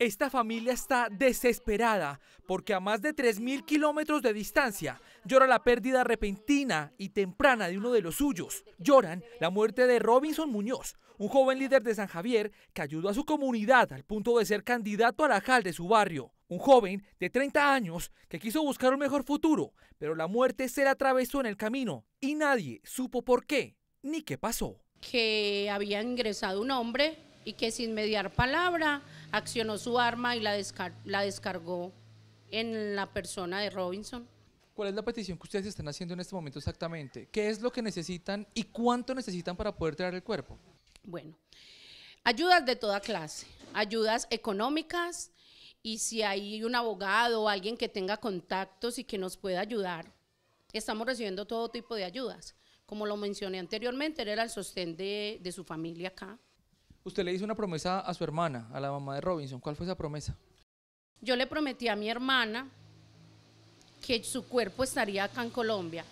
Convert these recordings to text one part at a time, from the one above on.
Esta familia está desesperada porque a más de 3.000 kilómetros de distancia llora la pérdida repentina y temprana de uno de los suyos. Lloran la muerte de Robinson Muñoz, un joven líder de San Javier que ayudó a su comunidad al punto de ser candidato al alcalde de su barrio. Un joven de 30 años que quiso buscar un mejor futuro, pero la muerte se le atravesó en el camino y nadie supo por qué ni qué pasó. Que había ingresado un hombre y que sin mediar palabra accionó su arma y la, descargó en la persona de Robinson. ¿Cuál es la petición que ustedes están haciendo en este momento exactamente? ¿Qué es lo que necesitan y cuánto necesitan para poder traer el cuerpo? Bueno, ayudas de toda clase, ayudas económicas y si hay un abogado o alguien que tenga contactos y que nos pueda ayudar, estamos recibiendo todo tipo de ayudas. Como lo mencioné anteriormente, era el sostén de su familia acá. Usted le hizo una promesa a su hermana, a la mamá de Robinson. ¿Cuál fue esa promesa? Yo le prometí a mi hermana que su cuerpo estaría acá en Colombia.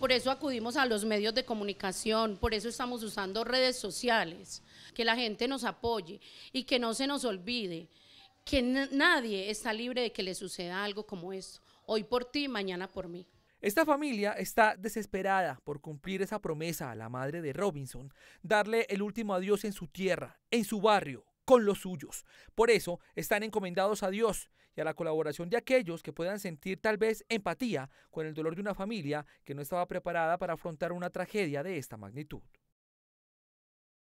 Por eso acudimos a los medios de comunicación, por eso estamos usando redes sociales, que la gente nos apoye y que no se nos olvide que nadie está libre de que le suceda algo como esto. Hoy por ti, mañana por mí. Esta familia está desesperada por cumplir esa promesa a la madre de Robinson, darle el último adiós en su tierra, en su barrio, con los suyos. Por eso están encomendados a Dios y a la colaboración de aquellos que puedan sentir tal vez empatía con el dolor de una familia que no estaba preparada para afrontar una tragedia de esta magnitud.